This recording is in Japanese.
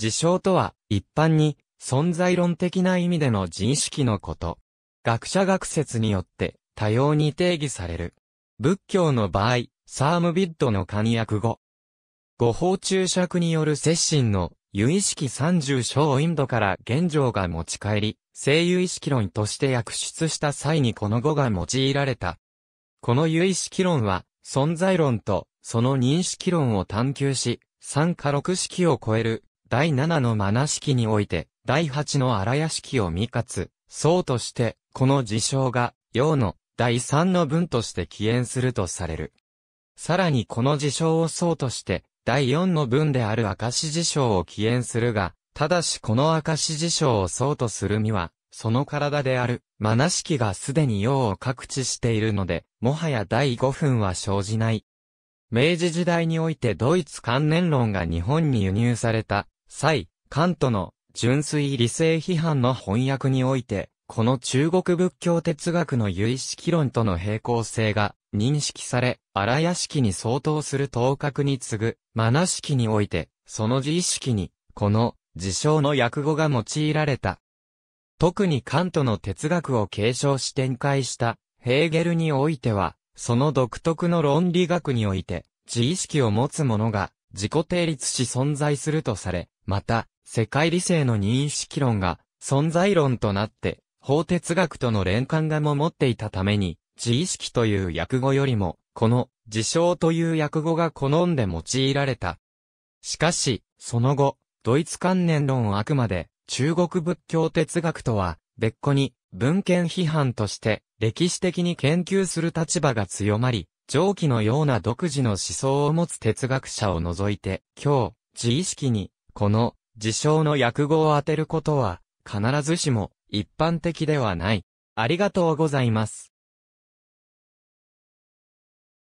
事象とは、一般に、存在論的な意味での人意識のこと。学者学説によって、多様に定義される。仏教の場合、サームビッドの簡約語。誤報注釈による接心の、有意識30章インドから現状が持ち帰り、性有意識論として訳出した際にこの語が用いられた。この有意識論は、存在論と、その認識論を探求し、三か六式を超える第七のマナ式において、第八の荒屋式をかつ、そうとして、この事象が、陽の第三の文として起源するとされる。さらにこの事象をそうとして、第四の文である明石事象を起源するが、ただしこの明石事象をそうとするには、その体である、マナ式がすでに用を各地しているので、もはや第5分は生じない。明治時代においてドイツ関連論が日本に輸入された際、カントの純粋理性批判の翻訳において、この中国仏教哲学の有意識論との平行性が認識され、荒屋式に相当する頭角に次ぐ、マナ式において、その自意識に、この、事象の訳語が用いられた。特にカントの哲学を継承し展開した、ヘーゲルにおいては、その独特の論理学において、自意識を持つ者が、自己定立し存在するとされ、また、世界理性の認識論が存在論となって、法哲学との連関がも持っていたために、自意識という訳語よりも、この、自称という訳語が好んで用いられた。しかし、その後、ドイツ観念論はあくまで、中国仏教哲学とは、別個に、文献批判として、歴史的に研究する立場が強まり、上記のような独自の思想を持つ哲学者を除いて、今日、自意識にこの事象の訳語を当てることは必ずしも一般的ではない。ありがとうございます。